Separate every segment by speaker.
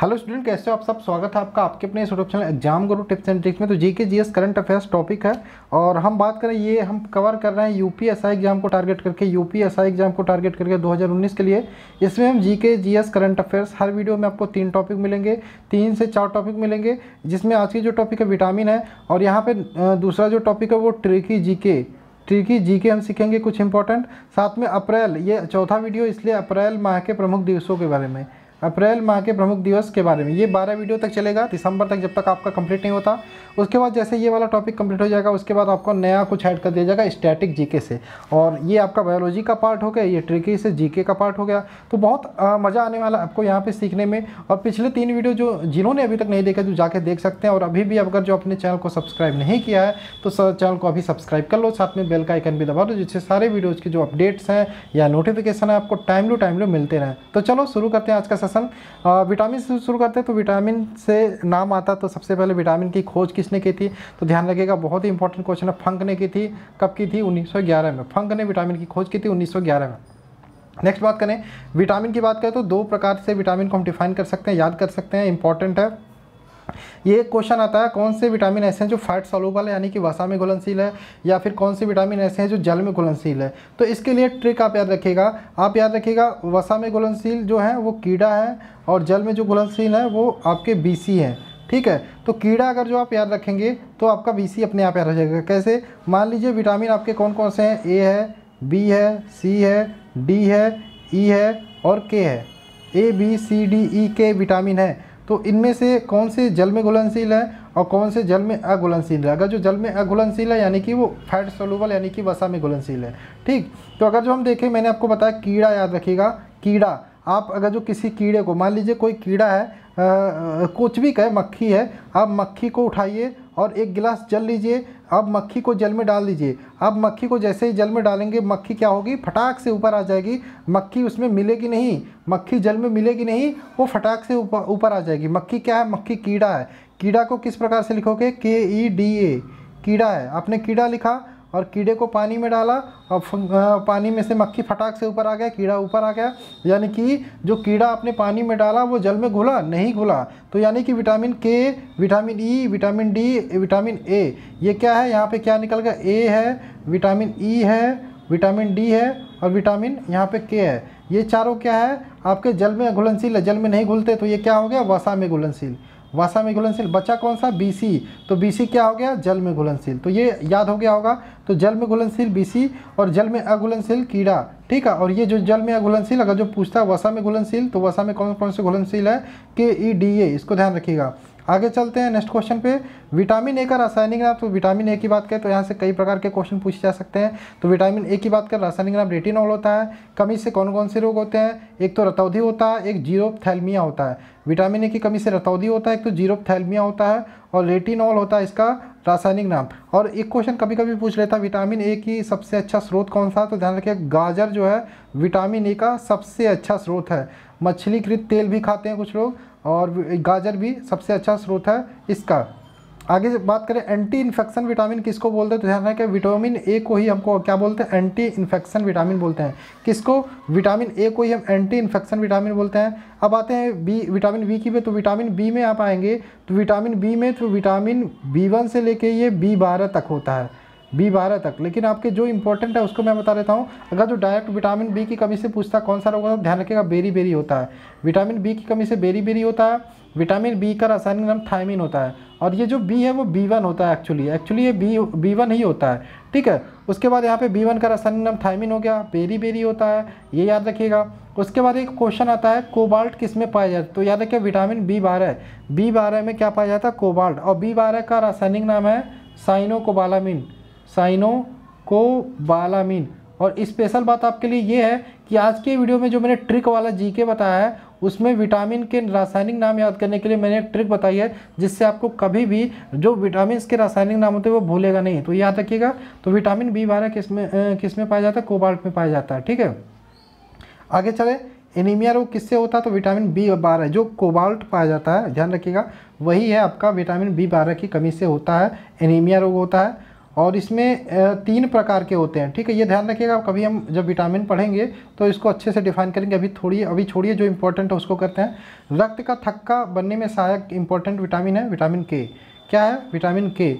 Speaker 1: hello student कैसे हो आप सब स्वागत है आपका आपके अपने YouTube channel exam guru tips and tricks में तो GK GS current affairs topic है और हम बात करें ये हम कवर कर रहे हैं यूपीएसआई एग्जाम को टारगेट करके यूपीएसआई एग्जाम को टारगेट करके 2019 के लिए इसमें हम जीके जीएस करंट अफेयर्स हर वीडियो में आपको तीन टॉपिक मिलेंगे तीन से चार टॉपिक मिलेंगे जिसमें आज की जो टॉपिक है विटामिन है और यहाँ पर दूसरा जो टॉपिक है वो ट्रिकी जी ट्रिकी जी के हम सीखेंगे कुछ इंपॉर्टेंट साथ में अप्रैल ये चौथा वीडियो इसलिए अप्रैल माह के प्रमुख दिवसों के बारे में अप्रैल माह के प्रमुख दिवस के बारे में ये बारह वीडियो तक चलेगा दिसंबर तक जब तक आपका कंप्लीट नहीं होता उसके बाद जैसे ये वाला टॉपिक कंप्लीट हो जाएगा उसके बाद आपको नया कुछ ऐड कर दिया जाएगा स्टैटिक जीके से और ये आपका बायोलॉजी का पार्ट हो गया ये ट्रिकी से जीके का पार्ट हो गया तो बहुत मज़ा आने वाला आपको यहाँ पर सीखने में और पिछले तीन वीडियो जो जिन्होंने अभी तक नहीं देखा जो जाके देख सकते हैं और अभी भी अगर जो अपने चैनल को सब्सक्राइब नहीं किया है तो चैनल को अभी सब्सक्राइब कर लो साथ में बेल का आइकन भी दबा दो जिससे सारे वीडियोज़ के जो अपडेट्स हैं या नोटिफिकेशन है आपको टाइम टू टाइम टू मिलते रहें तो चलो शुरू करते हैं आज का सेशन विटामिन से शुरू करते हैं तो विटामिन से नाम आता तो सबसे पहले विटामिन की खोज किसने की थी तो ध्यान रखिएगा बहुत ही इंपॉर्टेंट क्वेश्चन है फंक ने की थी कब की थी 1911 में फंक ने विटामिन की खोज की थी 1911 में नेक्स्ट बात करें विटामिन की बात करें तो दो प्रकार से विटामिन को हम डिफाइन कर सकते हैं याद कर सकते हैं इंपॉर्टेंट है ये एक क्वेश्चन आता है कौन से विटामिन ऐसे हैं जो फैट सोलूबल है यानी कि वसा में घुलनशील है या फिर कौन से विटामिन ऐसे हैं जो जल में घुलनशील है तो इसके लिए ट्रिक आप याद रखिएगा आप याद रखिएगा वसा में घुलनशील जो है वो कीड़ा है और जल में जो घुलनशील है वो आपके बी है ठीक है तो कीड़ा अगर जो आप याद रखेंगे तो आपका बी अपने आप याद जाएगा कैसे मान लीजिए विटामिन आपके कौन कौन से हैं ए है बी है सी है डी है ई e है और के है A B C D E के विटामिन है तो इनमें से कौन से जल में घुलनशील है और कौन से जल में अघुलनशील है अगर जो जल में अघुलनशील है यानी कि वो फैट सोलूबल यानी कि वसा में घुलनशील है ठीक तो अगर जो हम देखें मैंने आपको बताया कीड़ा याद रखिएगा कीड़ा आप अगर जो किसी कीड़े को मान लीजिए कोई कीड़ा है भी है मक्खी है आप मक्खी को उठाइए और एक गिलास जल लीजिए अब मक्खी को जल में डाल दीजिए अब मक्खी को जैसे ही जल में डालेंगे मक्खी क्या होगी फटाक से ऊपर आ जाएगी मक्खी उसमें मिलेगी नहीं मक्खी जल में मिलेगी नहीं वो फटाक से ऊपर आ जाएगी मक्खी क्या है मक्खी कीड़ा है कीड़ा को किस प्रकार से लिखोगे के ई डी ए कीड़ा है आपने कीड़ा लिखा और कीड़े को पानी में डाला और पानी में से मक्खी फटाक से ऊपर आ गया कीड़ा ऊपर आ गया यानी कि जो कीड़ा आपने पानी में डाला वो जल में घुला नहीं घुला तो यानी कि vitamin K vitamin E vitamin D vitamin A ये क्या है यहाँ पे क्या निकल गया ए है विटामिन ई है विटामिन डी है और विटामिन यहाँ पे के है ये चारों क्या है आपके जल में घुलनशील है जल में नहीं घुलते तो ये क्या हो गया वसा में घुलनशील वसा में घुलनशील बचा कौन सा बीसी तो सी क्या हो गया जल में घुलनशील तो ये याद हो गया होगा तो जल में घुलनशील बीसी और जल में अघुलनशील कीड़ा ठीक है और ये जो जल में अघुलनशील अगर जो पूछता है वसा में घुलनशील तो वसा में कौन कौन से घुलनशील है के ई डी ए इसको ध्यान रखिएगा आगे चलते हैं नेक्स्ट क्वेश्चन पे विटामिन ए का रासायनिक नाम तो विटामिन ए की बात करें तो यहाँ से कई प्रकार के क्वेश्चन पूछे जा सकते हैं तो विटामिन ए की बात करें रासायनिक नाम रेटिनॉल होता है कमी से कौन कौन से रोग होते हैं एक तो रतौधी होता है एक थैलमिया होता है विटामिन ए की कमी से रतौधी होता है एक तो जीरोपथैलमिया होता है और रेटिनॉल होता है इसका रासायनिक नाम और एक क्वेश्चन कभी कभी पूछ लेता है विटामिन ए की सबसे अच्छा स्रोत कौन सा तो ध्यान रखिए गाजर जो है विटामिन ए का सबसे अच्छा स्रोत है मछलीकृत तेल भी खाते हैं कुछ लोग और गाजर भी सबसे अच्छा स्रोत है इसका आगे बात करें एंटी इन्फेक्शन विटामिन किसको बोलते हैं तो ध्यान रखें विटामिन ए को ही हमको क्या बोलते हैं एंटी इन्फेक्शन विटामिन बोलते हैं किसको विटामिन ए को ही हम एंटी इन्फेक्शन विटामिन बोलते हैं अब आते हैं बी विटामिन बी की में तो विटामिन बी में आप आएंगे तो विटामिन बी में तो विटामिन बी वन से लेके ये बी बारह तक होता है बी बारह तक लेकिन आपके जो इंपॉर्टेंट है उसको मैं बता देता हूँ अगर जो डायरेक्ट विटामिन बी की कमी से पूछता कौन सा रोग होता है तो ध्यान रखिएगा बेरी बेरी होता है विटामिन बी की कमी से बेरी बेरी होता है विटामिन बी का रासायनिक नाम थायमिन होता है और ये जो बी है वो बी वन होता है एक्चुअली एक्चुअली ये बी बी वन ही होता है ठीक है उसके बाद यहाँ पे बी वन का रासायनिक नाम थायमिन हो गया बेरी बेरी होता है ये याद रखिएगा उसके बाद एक क्वेश्चन आता है कोबाल्ट किस में पाया जाता है तो याद रखिए विटामिन बी बारह बी बारह में क्या पाया जाता है कोबाल्ट और बी बारह का रासायनिक नाम है साइनो कोबालामिन साइनो को बालामीन और स्पेशल बात आपके लिए ये है कि आज के वीडियो में जो मैंने ट्रिक वाला जी के बताया है उसमें विटामिन के रासायनिक नाम याद करने के लिए मैंने एक ट्रिक बताई है जिससे आपको कभी भी जो विटामिन के रासायनिक नाम होते हैं वो भूलेगा नहीं तो याद रखिएगा तो विटामिन बी बारह किस में किस में पाया जाता है कोबाल्ट में पाया जाता है ठीक है आगे चले एनीमिया रोग किससे होता है तो विटामिन बी बारह जो कोबाल्ट पाया जाता है ध्यान रखिएगा वही है आपका विटामिन बी बारह की कमी से होता है एनीमिया रोग होता है और इसमें तीन प्रकार के होते हैं ठीक है ये ध्यान रखिएगा कभी हम जब विटामिन पढ़ेंगे तो इसको अच्छे से डिफाइन करेंगे अभी थोड़ी अभी छोड़िए जो इम्पोर्टेंट है उसको करते हैं रक्त का थक्का बनने में सहायक इम्पोर्टेंट विटामिन है विटामिन के क्या है विटामिन के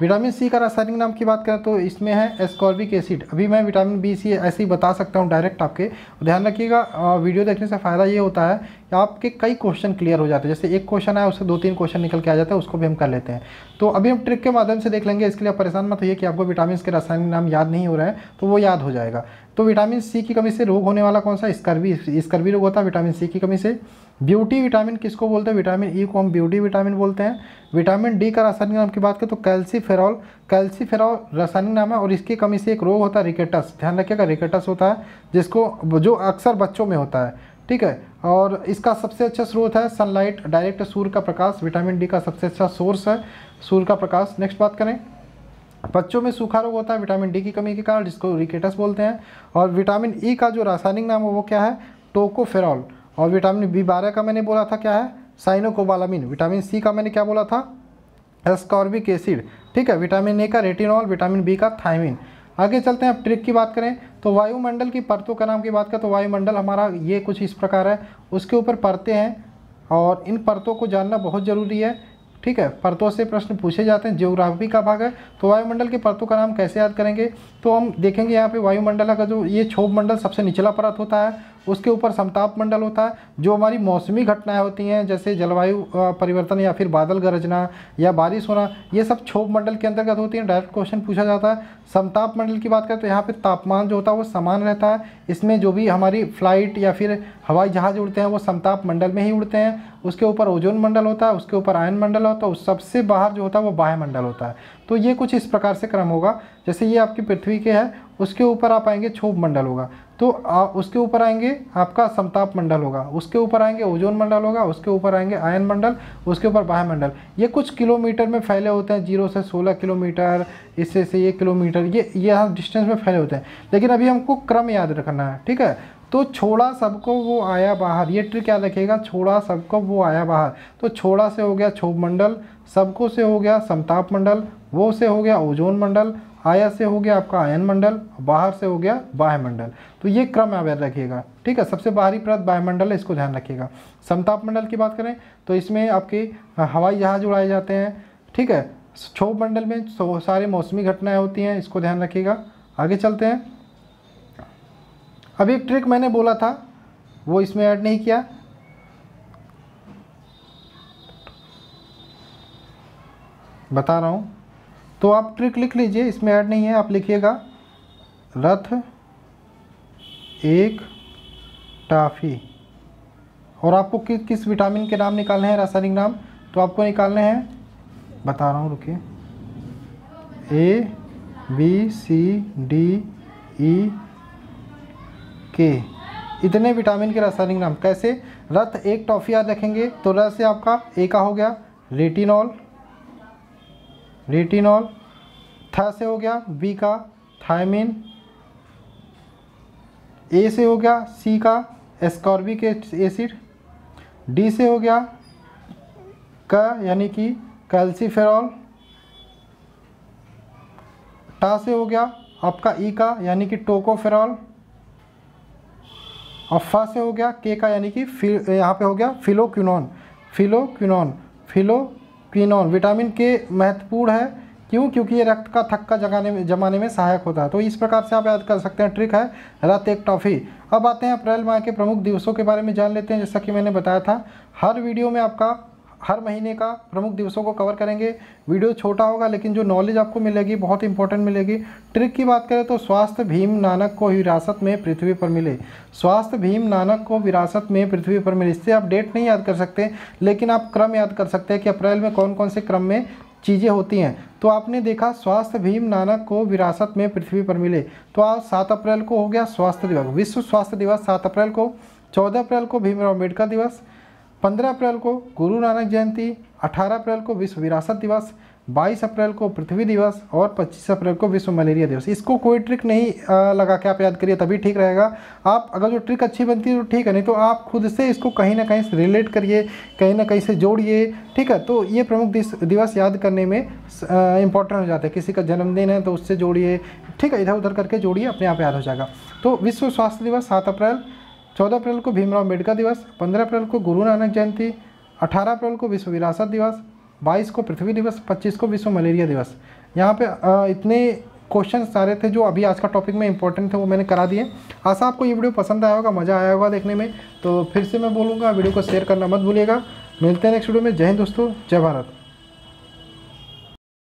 Speaker 1: विटामिन सी का रासायनिक नाम की बात करें तो इसमें है एस्कॉर्बिक एसिड अभी मैं विटामिन बी सी ऐसे ही बता सकता हूँ डायरेक्ट आपके ध्यान रखिएगा वीडियो देखने से फ़ायदा ये होता है आपके कई क्वेश्चन क्लियर हो जाते हैं जैसे एक क्वेश्चन आया उससे दो तीन क्वेश्चन निकल के आ जाता है उसको भी हम कर लेते हैं तो अभी हम ट्रिक के माध्यम से देख लेंगे इसके लिए परेशान मत होइए कि आपको विटामिन के रासायनिक नाम याद नहीं हो रहा है तो वो याद हो जाएगा तो विटामिन सी की कमी से रोग होने वाला कौन सा स्कर्वी स्कर्वी रोग होता है विटामिन सी की कमी से ब्यूटी विटामिन किसको बोलते हैं विटामिन ई e को हम ब्यूटी विटामिन बोलते हैं विटामिन डी का रासायनिक नाम की बात करें तो कैल्सीफेरॉल कैल्सीफेरॉल रासायनिक नाम है और इसकी कमी से एक रोग होता है रिकेटस ध्यान रखिएगा रिकेटस होता है जिसको जो अक्सर बच्चों में होता है ठीक है और इसका सबसे अच्छा स्रोत है सनलाइट डायरेक्ट सूर्य का प्रकाश विटामिन डी का सबसे अच्छा सोर्स है सूर्य का प्रकाश नेक्स्ट बात करें बच्चों में सूखा रोग होता है विटामिन डी की कमी के कारण जिसको रिकेटस बोलते हैं और विटामिन ई e का जो रासायनिक नाम है वो क्या है टोकोफेरॉल और विटामिन बी बारह का मैंने बोला था क्या है साइनोकोबालामिन विटामिन सी का मैंने क्या बोला था एस्कॉर्बिक एसिड ठीक है विटामिन ए का रेटिनॉल विटामिन बी का थायमिन आगे चलते हैं अब ट्रिक की बात करें तो वायुमंडल की परतों का नाम की बात करें तो वायुमंडल हमारा ये कुछ इस प्रकार है उसके ऊपर परतें हैं और इन परतों को जानना बहुत ज़रूरी है ठीक है परतों से प्रश्न पूछे जाते हैं जियोग्राफी का भाग है तो वायुमंडल के परतों का नाम कैसे याद करेंगे तो हम देखेंगे यहाँ पे वायुमंडल का जो ये क्षोभ मंडल सबसे निचला परत होता है उसके ऊपर समताप मंडल होता है जो हमारी मौसमी घटनाएं होती हैं जैसे जलवायु परिवर्तन या फिर बादल गरजना या बारिश होना ये सब क्षोभ मंडल के अंतर्गत होती है डायरेक्ट क्वेश्चन पूछा जाता है समताप मंडल की बात करें तो यहाँ पर तापमान जो होता है वो समान रहता है इसमें जो भी हमारी फ्लाइट या फिर हवाई जहाज़ उड़ते हैं वो समताप मंडल में ही उड़ते हैं उसके ऊपर ओजोन मंडल होता है उसके ऊपर आयन मंडल होता है सबसे बाहर जो होता है वो बाह्य मंडल होता है तो ये कुछ इस प्रकार से क्रम होगा जैसे ये आपकी पृथ्वी के है उसके ऊपर आप आएंगे क्षोभ मंडल होगा तो आ, उसके ऊपर आएंगे आपका समताप मंडल होगा उसके ऊपर आएंगे ओजोन मंडल होगा उसके ऊपर आएंगे आयन मंडल उसके ऊपर बाह्य मंडल ये कुछ किलोमीटर में फैले होते हैं जीरो से सोलह किलोमीटर इससे से ये किलोमीटर ये ये हम डिस्टेंस में फैले होते हैं लेकिन अभी हमको क्रम याद रखना है ठीक है तो छोड़ा सबको वो आया बाहर ये ट्रिक क्या रखेगा छोड़ा सबको वो आया बाहर तो छोड़ा से हो गया क्षोभ मंडल सबको से हो गया समताप मंडल वो से हो गया ओजोन मंडल आया से हो गया आपका आयन मंडल बाहर से हो गया मंडल तो ये क्रम याद रखिएगा ठीक है सबसे बाहरी परत बाह्यमंडल है इसको ध्यान रखिएगा समताप मंडल की बात करें तो इसमें आपके हवाई जहाज उड़ाए जाते हैं ठीक है क्षोभ मंडल में सारे मौसमी घटनाएं होती हैं इसको ध्यान रखिएगा आगे चलते हैं अभी एक ट्रिक मैंने बोला था वो इसमें ऐड नहीं किया बता रहा हूँ तो आप ट्रिक लिख लीजिए इसमें ऐड नहीं है आप लिखिएगा रथ एक टाफ़ी और आपको कि, किस विटामिन के नाम निकालने हैं रासायनिक नाम तो आपको निकालने हैं बता रहा हूँ रुकिए A B C D E के इतने विटामिन के रासायनिक नाम कैसे रथ एक टॉफ़ी याद रखेंगे तो रथ से आपका ए का हो गया रेटिनॉल रेटिनॉल थ से हो गया बी का थायमिन ए से हो गया सी का एस्कॉर्बिक एसिड डी से हो गया क यानी कि कैल्सीफेरॉल टा से हो गया आपका ई का यानी कि टोकोफेरॉल और फा से हो गया के का यानी कि फिल यहाँ पे हो गया फिलोक्यूनॉन फिलोक्यूनॉन फिलो क्विनोन विटामिन के महत्वपूर्ण है क्यों क्योंकि ये रक्त का थक्का जगाने में जमाने में सहायक होता है तो इस प्रकार से आप याद कर सकते हैं ट्रिक है रत एक टॉफ़ी अब आते हैं अप्रैल माह के प्रमुख दिवसों के बारे में जान लेते हैं जैसा कि मैंने बताया था हर वीडियो में आपका हर महीने का प्रमुख दिवसों को कवर करेंगे वीडियो छोटा होगा लेकिन जो नॉलेज आपको मिलेगी बहुत इंपॉर्टेंट मिलेगी ट्रिक की बात करें तो स्वास्थ्य भीम नानक को विरासत में पृथ्वी पर मिले स्वास्थ्य भीम नानक को विरासत में पृथ्वी पर मिले इससे आप डेट नहीं याद कर सकते लेकिन आप क्रम याद कर सकते हैं कि अप्रैल में कौन कौन से क्रम में चीज़ें होती हैं तो आपने देखा स्वास्थ्य भीम नानक को विरासत में पृथ्वी पर मिले तो आज सात अप्रैल को हो गया स्वास्थ्य दिवस विश्व स्वास्थ्य दिवस सात अप्रैल को चौदह अप्रैल को भीमराव अम्बेडकर दिवस पंद्रह अप्रैल को गुरु नानक जयंती अठारह अप्रैल को विश्व विरासत दिवस बाईस अप्रैल को पृथ्वी दिवस और पच्चीस अप्रैल को विश्व मलेरिया दिवस इसको कोई ट्रिक नहीं लगा के आप याद करिए तभी ठीक रहेगा आप अगर जो ट्रिक अच्छी बनती है तो ठीक है नहीं तो आप खुद से इसको कहीं ना कहीं से रिलेट करिए कहीं ना कहीं से जोड़िए ठीक है तो ये प्रमुख दिवस याद करने में इंपॉर्टेंट हो जाता है किसी का जन्मदिन है तो उससे जोड़िए ठीक है इधर उधर करके जोड़िए अपने आप याद हो जाएगा तो विश्व स्वास्थ्य दिवस सात अप्रैल चौदह अप्रैल को भीमराव अम्बेडकर दिवस पंद्रह अप्रैल को गुरु नानक जयंती अठारह अप्रैल को विश्व विरासत दिवस बाईस को पृथ्वी दिवस पच्चीस को विश्व मलेरिया दिवस यहाँ पे इतने क्वेश्चन सारे थे जो अभी आज का टॉपिक में इंपॉर्टेंट थे वो मैंने करा दिए आशा आपको ये वीडियो पसंद आया होगा मज़ा आया होगा देखने में तो फिर से मैं बोलूँगा वीडियो को शेयर करना मत भूलिएगा मिलते हैं नेक्स्ट वीडियो में जय हिंद दोस्तों जय भारत